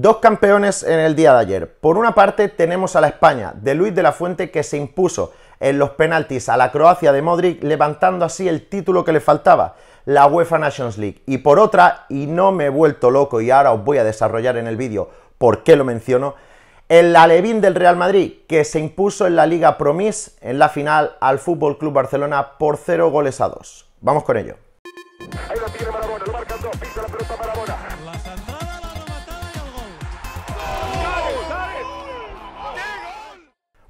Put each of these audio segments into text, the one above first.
Dos campeones en el día de ayer. Por una parte tenemos a la España de Luis de la Fuente que se impuso en los penaltis a la Croacia de Modric levantando así el título que le faltaba, la UEFA Nations League. Y por otra, y no me he vuelto loco y ahora os voy a desarrollar en el vídeo por qué lo menciono, el Alevín del Real Madrid que se impuso en la Liga Promis en la final al Fútbol Club Barcelona por 0 goles a 2. Vamos con ello.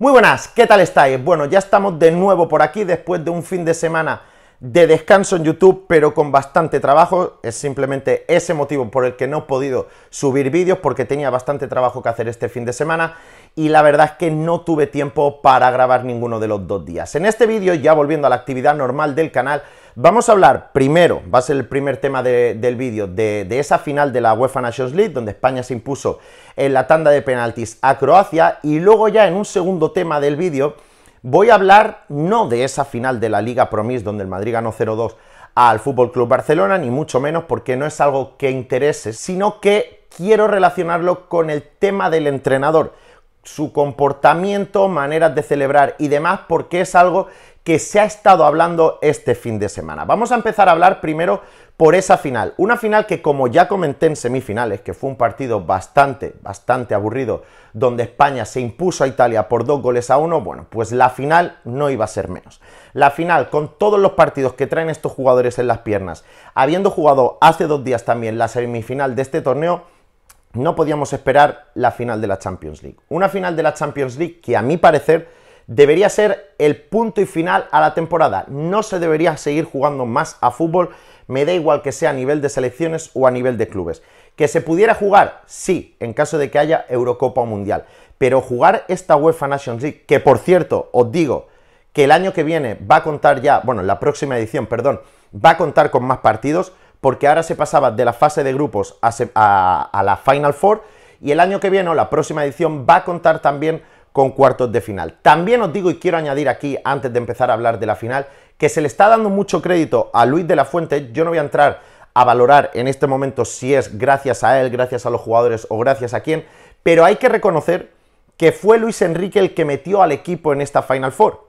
Muy buenas, ¿qué tal estáis? Bueno, ya estamos de nuevo por aquí después de un fin de semana de descanso en YouTube, pero con bastante trabajo. Es simplemente ese motivo por el que no he podido subir vídeos, porque tenía bastante trabajo que hacer este fin de semana y la verdad es que no tuve tiempo para grabar ninguno de los dos días. En este vídeo, ya volviendo a la actividad normal del canal, Vamos a hablar primero, va a ser el primer tema del vídeo, de, esa final de la UEFA Nations League, donde España se impuso en la tanda de penaltis a Croacia, y luego ya en un segundo tema del vídeo voy a hablar no de esa final de la Liga Promis, donde el Madrid ganó 0-2 al Fútbol Club Barcelona, ni mucho menos porque no es algo que interese, sino que quiero relacionarlo con el tema del entrenador su comportamiento, maneras de celebrar y demás, porque es algo que se ha estado hablando este fin de semana. Vamos a empezar a hablar primero por esa final. Una final que, como ya comenté en semifinales, que fue un partido bastante, bastante aburrido, donde España se impuso a Italia por dos goles a uno, bueno, pues la final no iba a ser menos. La final, con todos los partidos que traen estos jugadores en las piernas, habiendo jugado hace dos días también la semifinal de este torneo, no podíamos esperar la final de la Champions League. Una final de la Champions League que a mi parecer debería ser el punto y final a la temporada. No se debería seguir jugando más a fútbol, me da igual que sea a nivel de selecciones o a nivel de clubes. Que se pudiera jugar, sí, en caso de que haya Eurocopa o Mundial, pero jugar esta UEFA Nations League, que por cierto, os digo que el año que viene va a contar ya, bueno, la próxima edición, perdón, va a contar con más partidos, porque ahora se pasaba de la fase de grupos a, a la Final Four, y el año que viene o la próxima edición va a contar también con cuartos de final. También os digo y quiero añadir aquí, antes de empezar a hablar de la final, que se le está dando mucho crédito a Luis de la Fuente. Yo no voy a entrar a valorar en este momento si es gracias a él, gracias a los jugadores o gracias a quién, pero hay que reconocer que fue Luis Enrique el que metió al equipo en esta Final Four.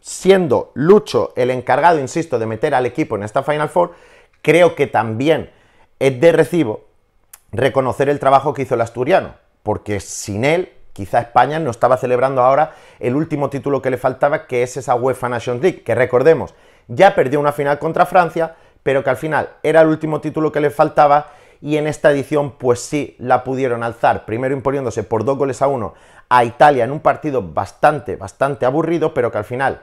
Siendo Lucho el encargado, insisto, de meter al equipo en esta Final Four, creo que también es de recibo reconocer el trabajo que hizo el asturiano, porque sin él quizá España no estaba celebrando ahora el último título que le faltaba, que es esa UEFA Nations League, que recordemos, ya perdió una final contra Francia, pero que al final era el último título que le faltaba y en esta edición pues sí la pudieron alzar, primero imponiéndose por dos goles a uno a Italia en un partido bastante, bastante aburrido, pero que al final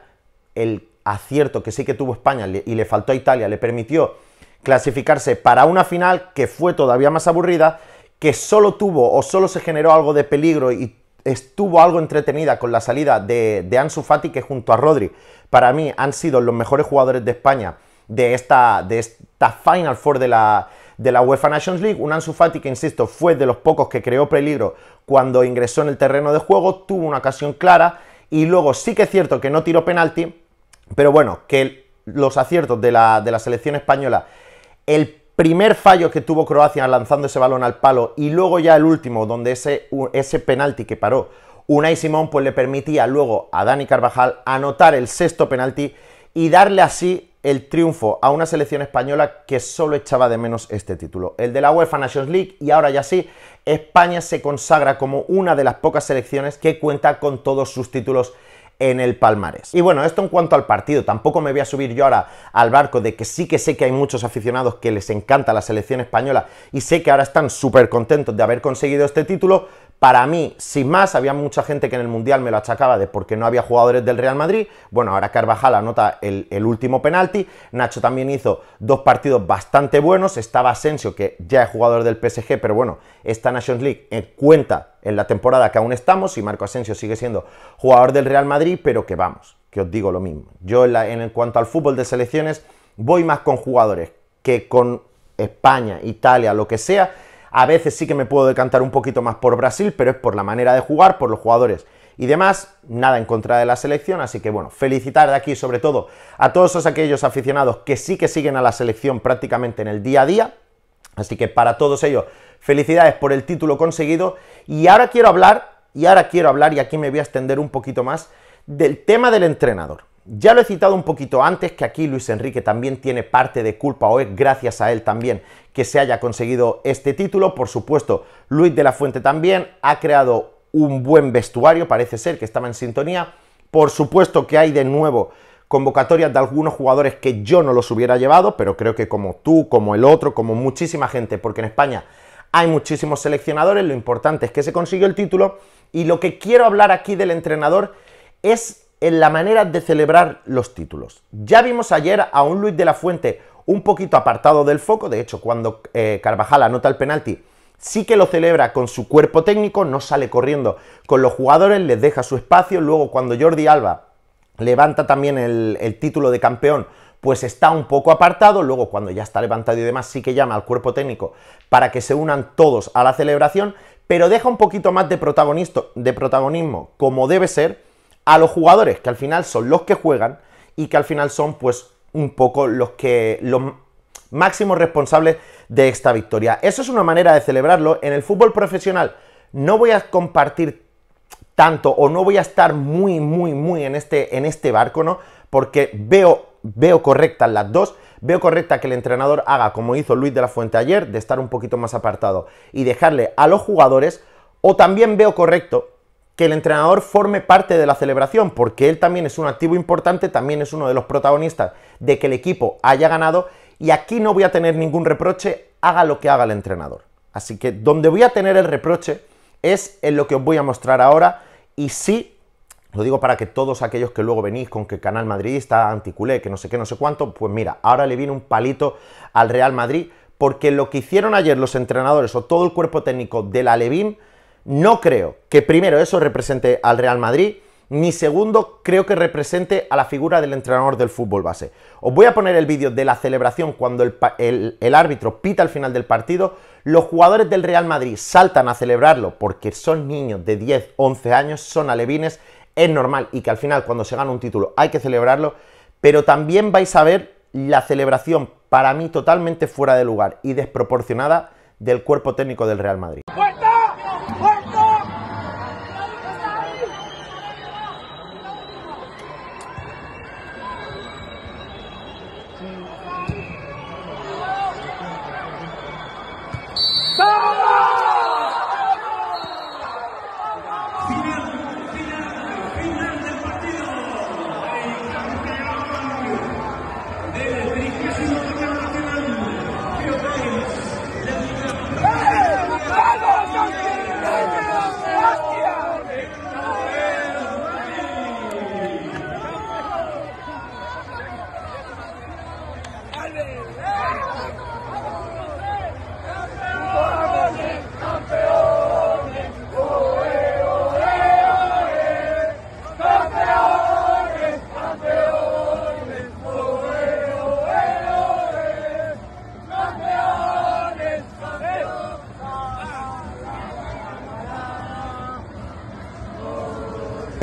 el acierto que sí que tuvo España y le faltó a Italia le permitió clasificarse para una final que fue todavía más aburrida, que solo tuvo o solo se generó algo de peligro y estuvo algo entretenida con la salida de, de Ansu Fati, que junto a Rodri, para mí han sido los mejores jugadores de España de esta, de esta Final Four de la, de la UEFA Nations League. Un Ansu Fati que, insisto, fue de los pocos que creó peligro cuando ingresó en el terreno de juego, tuvo una ocasión clara y luego sí que es cierto que no tiró penalti, pero bueno, que los aciertos de la, de la selección española, el primer fallo que tuvo Croacia lanzando ese balón al palo y luego ya el último, donde ese, ese penalti que paró Unai Simón, pues le permitía luego a Dani Carvajal anotar el sexto penalti y darle así el triunfo a una selección española que solo echaba de menos este título, el de la UEFA Nations League, y ahora ya sí, España se consagra como una de las pocas selecciones que cuenta con todos sus títulos en el palmarés. Y bueno, esto en cuanto al partido, tampoco me voy a subir yo ahora al barco de que sí que sé que hay muchos aficionados que les encanta la selección española y sé que ahora están súper contentos de haber conseguido este título, para mí, sin más, había mucha gente que en el Mundial me lo achacaba de porque no había jugadores del Real Madrid. Bueno, ahora Carvajal anota el, el último penalti. Nacho también hizo dos partidos bastante buenos. Estaba Asensio, que ya es jugador del PSG, pero bueno, esta Nations League eh, cuenta en la temporada que aún estamos y Marco Asensio sigue siendo jugador del Real Madrid, pero que vamos, que os digo lo mismo. Yo en cuanto al fútbol de selecciones voy más con jugadores que con España, Italia, lo que sea, a veces sí que me puedo decantar un poquito más por Brasil, pero es por la manera de jugar, por los jugadores y demás. Nada en contra de la selección, así que bueno, felicitar de aquí sobre todo a todos aquellos aficionados que sí que siguen a la selección prácticamente en el día a día. Así que para todos ellos, felicidades por el título conseguido. Y ahora quiero hablar, y ahora quiero hablar, y aquí me voy a extender un poquito más, del tema del entrenador. Ya lo he citado un poquito antes que aquí Luis Enrique también tiene parte de culpa o es gracias a él también que se haya conseguido este título. Por supuesto, Luis de la Fuente también ha creado un buen vestuario, parece ser que estaba en sintonía. Por supuesto que hay de nuevo convocatorias de algunos jugadores que yo no los hubiera llevado, pero creo que como tú, como el otro, como muchísima gente, porque en España hay muchísimos seleccionadores, lo importante es que se consiguió el título y lo que quiero hablar aquí del entrenador es en la manera de celebrar los títulos. Ya vimos ayer a un Luis de la Fuente un poquito apartado del foco, de hecho cuando eh, Carvajal anota el penalti sí que lo celebra con su cuerpo técnico, no sale corriendo con los jugadores, les deja su espacio, luego cuando Jordi Alba levanta también el, título de campeón, pues está un poco apartado, luego cuando ya está levantado y demás sí que llama al cuerpo técnico para que se unan todos a la celebración, pero deja un poquito más de protagonismo como debe ser, a los jugadores, que al final son los que juegan y que al final son pues un poco los que los máximos responsables de esta victoria. Eso es una manera de celebrarlo. En el fútbol profesional no voy a compartir tanto o no voy a estar muy muy muy en este en este barco, ¿no? Porque veo veo correctas las dos. Veo correcta que el entrenador haga como hizo Luis de la Fuente ayer, de estar un poquito más apartado y dejarle a los jugadores o también veo correcto que el entrenador forme parte de la celebración, porque él también es un activo importante, también es uno de los protagonistas de que el equipo haya ganado, y aquí no voy a tener ningún reproche, haga lo que haga el entrenador. Así que donde voy a tener el reproche es en lo que os voy a mostrar ahora, y sí, lo digo para que todos aquellos que luego venís con que Canal Madrid está Anticulé, que no sé qué, no sé cuánto, pues mira, ahora le viene un palito al Real Madrid, porque lo que hicieron ayer los entrenadores o todo el cuerpo técnico del Levín, no creo que primero eso represente al Real Madrid, ni segundo creo que represente a la figura del entrenador del fútbol base. Os voy a poner el vídeo de la celebración cuando el, árbitro pita al final del partido. Los jugadores del Real Madrid saltan a celebrarlo porque son niños de 10, 11 años, son alevines, es normal y que al final cuando se gana un título hay que celebrarlo, pero también vais a ver la celebración para mí totalmente fuera de lugar y desproporcionada del cuerpo técnico del Real Madrid.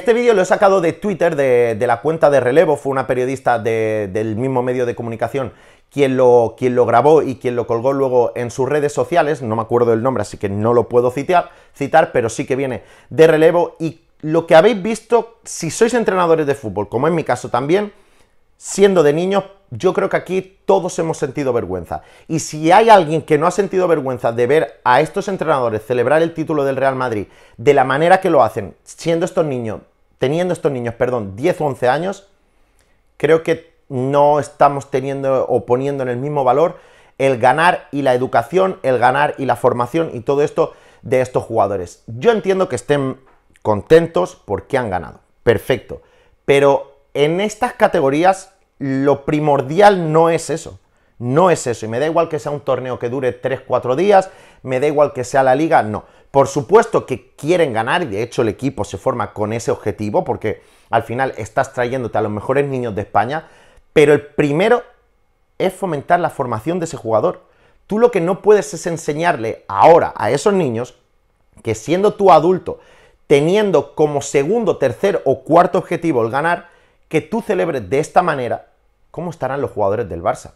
Este vídeo lo he sacado de Twitter, de, la cuenta de relevo, fue una periodista del mismo medio de comunicación quien lo, quien lo grabó y quien lo colgó luego en sus redes sociales, no me acuerdo el nombre, así que no lo puedo citar, citar pero sí que viene de relevo y lo que habéis visto, si sois entrenadores de fútbol, como en mi caso también, siendo de niños, yo creo que aquí todos hemos sentido vergüenza. Y si hay alguien que no ha sentido vergüenza de ver a estos entrenadores celebrar el título del Real Madrid de la manera que lo hacen, siendo estos niños teniendo estos niños, perdón, 10 o 11 años, creo que no estamos teniendo o poniendo en el mismo valor el ganar y la educación, el ganar y la formación y todo esto de estos jugadores. Yo entiendo que estén contentos porque han ganado. Perfecto. Pero en estas categorías lo primordial no es eso. No es eso. Y me da igual que sea un torneo que dure 3-4 días, me da igual que sea la liga, no. Por supuesto que quieren ganar y de hecho el equipo se forma con ese objetivo porque al final estás trayéndote a los mejores niños de España, pero el primero es fomentar la formación de ese jugador. Tú lo que no puedes es enseñarle ahora a esos niños que siendo tú adulto, teniendo como segundo, tercer o cuarto objetivo el ganar, que tú celebres de esta manera, ¿cómo estarán los jugadores del Barça?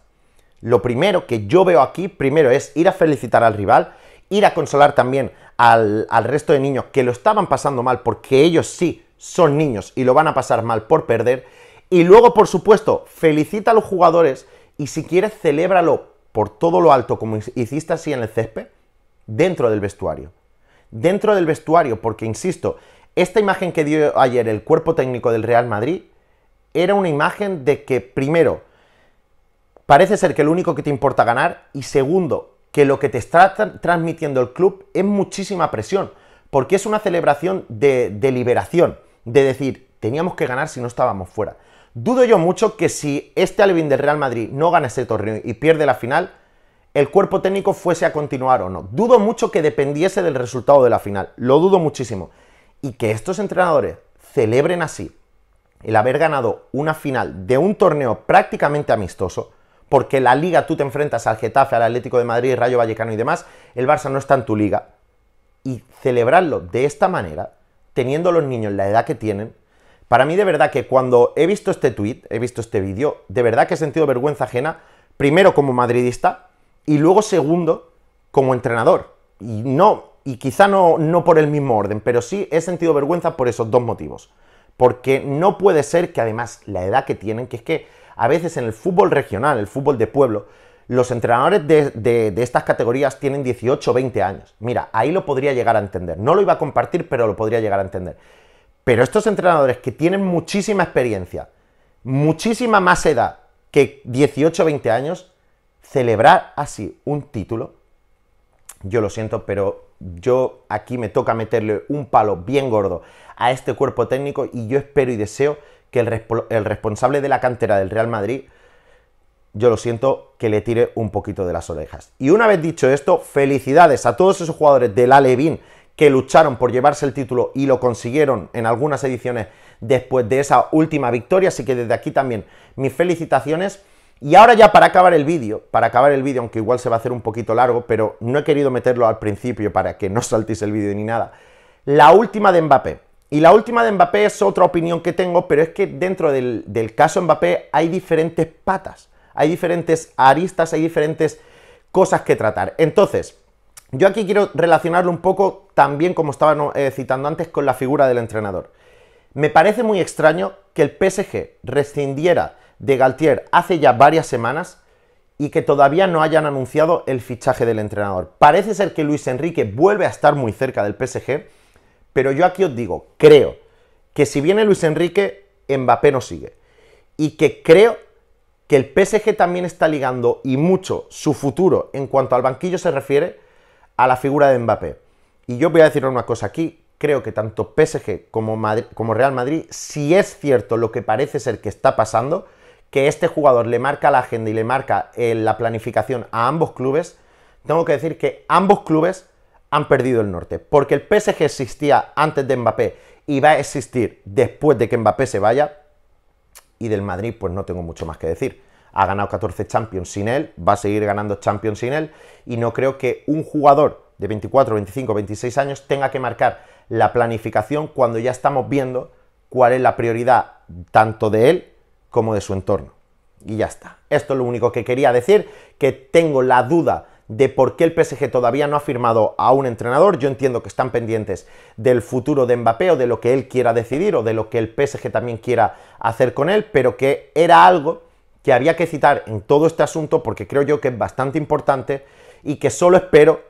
Lo primero que yo veo aquí, primero es ir a felicitar al rival, ir a consolar también al, resto de niños que lo estaban pasando mal, porque ellos sí son niños y lo van a pasar mal por perder. Y luego, por supuesto, felicita a los jugadores y si quieres, celébralo por todo lo alto, como hiciste así en el césped, dentro del vestuario. Dentro del vestuario, porque insisto, esta imagen que dio ayer el cuerpo técnico del Real Madrid era una imagen de que, primero, parece ser que el único que te importa ganar, y segundo, que lo que te está transmitiendo el club es muchísima presión, porque es una celebración de, de liberación, de decir, teníamos que ganar si no estábamos fuera. Dudo yo mucho que si este Alvin del Real Madrid no gana ese torneo y pierde la final, el cuerpo técnico fuese a continuar o no. Dudo mucho que dependiese del resultado de la final, lo dudo muchísimo. Y que estos entrenadores celebren así el haber ganado una final de un torneo prácticamente amistoso, porque la liga tú te enfrentas al Getafe, al Atlético de Madrid, Rayo Vallecano y demás, el Barça no está en tu liga. Y celebrarlo de esta manera, teniendo los niños la edad que tienen, para mí de verdad que cuando he visto este tuit, he visto este vídeo, de verdad que he sentido vergüenza ajena, primero como madridista y luego segundo como entrenador. Y no, y quizá no, no por el mismo orden, pero sí he sentido vergüenza por esos dos motivos. Porque no puede ser que además la edad que tienen, que es que a veces en el fútbol regional, el fútbol de pueblo, los entrenadores de, estas categorías tienen 18 o 20 años. Mira, ahí lo podría llegar a entender. No lo iba a compartir, pero lo podría llegar a entender. Pero estos entrenadores que tienen muchísima experiencia, muchísima más edad que 18 o 20 años, celebrar así un título, yo lo siento, pero yo aquí me toca meterle un palo bien gordo a este cuerpo técnico y yo espero y deseo que el, responsable de la cantera del Real Madrid, yo lo siento, que le tire un poquito de las orejas. Y una vez dicho esto, felicidades a todos esos jugadores del Alevín que lucharon por llevarse el título y lo consiguieron en algunas ediciones después de esa última victoria, así que desde aquí también mis felicitaciones. Y ahora ya para acabar el vídeo, para acabar el vídeo, aunque igual se va a hacer un poquito largo, pero no he querido meterlo al principio para que no saltéis el vídeo ni nada, la última de Mbappé. Y la última de Mbappé es otra opinión que tengo, pero es que dentro del, caso Mbappé hay diferentes patas, hay diferentes aristas, hay diferentes cosas que tratar. Entonces, yo aquí quiero relacionarlo un poco también, como estaba eh, citando antes, con la figura del entrenador. Me parece muy extraño que el PSG rescindiera de Galtier hace ya varias semanas y que todavía no hayan anunciado el fichaje del entrenador. Parece ser que Luis Enrique vuelve a estar muy cerca del PSG pero yo aquí os digo, creo que si viene Luis Enrique, Mbappé no sigue. Y que creo que el PSG también está ligando y mucho su futuro en cuanto al banquillo se refiere a la figura de Mbappé. Y yo voy a decir una cosa aquí, creo que tanto PSG como, Real Madrid, si es cierto lo que parece ser que está pasando, que este jugador le marca la agenda y le marca eh, la planificación a ambos clubes, tengo que decir que ambos clubes han perdido el norte, porque el PSG existía antes de Mbappé y va a existir después de que Mbappé se vaya, y del Madrid pues no tengo mucho más que decir. Ha ganado 14 Champions sin él, va a seguir ganando Champions sin él, y no creo que un jugador de 24, 25, 26 años tenga que marcar la planificación cuando ya estamos viendo cuál es la prioridad tanto de él como de su entorno. Y ya está. Esto es lo único que quería decir, que tengo la duda de por qué el PSG todavía no ha firmado a un entrenador. Yo entiendo que están pendientes del futuro de Mbappé o de lo que él quiera decidir o de lo que el PSG también quiera hacer con él, pero que era algo que había que citar en todo este asunto porque creo yo que es bastante importante y que solo espero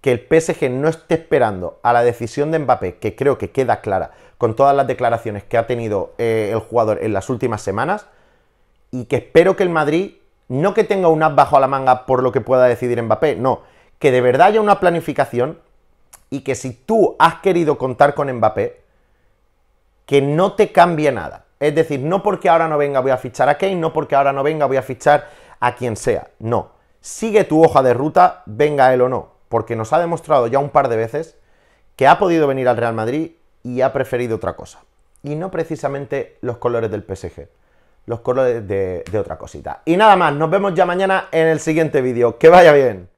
que el PSG no esté esperando a la decisión de Mbappé, que creo que queda clara con todas las declaraciones que ha tenido eh, el jugador en las últimas semanas, y que espero que el Madrid no que tenga un app bajo a la manga por lo que pueda decidir Mbappé, no. Que de verdad haya una planificación y que si tú has querido contar con Mbappé, que no te cambie nada. Es decir, no porque ahora no venga voy a fichar a Kane, no porque ahora no venga voy a fichar a quien sea. No. Sigue tu hoja de ruta, venga él o no. Porque nos ha demostrado ya un par de veces que ha podido venir al Real Madrid y ha preferido otra cosa. Y no precisamente los colores del PSG los colores de, de otra cosita. Y nada más, nos vemos ya mañana en el siguiente vídeo. Que vaya bien.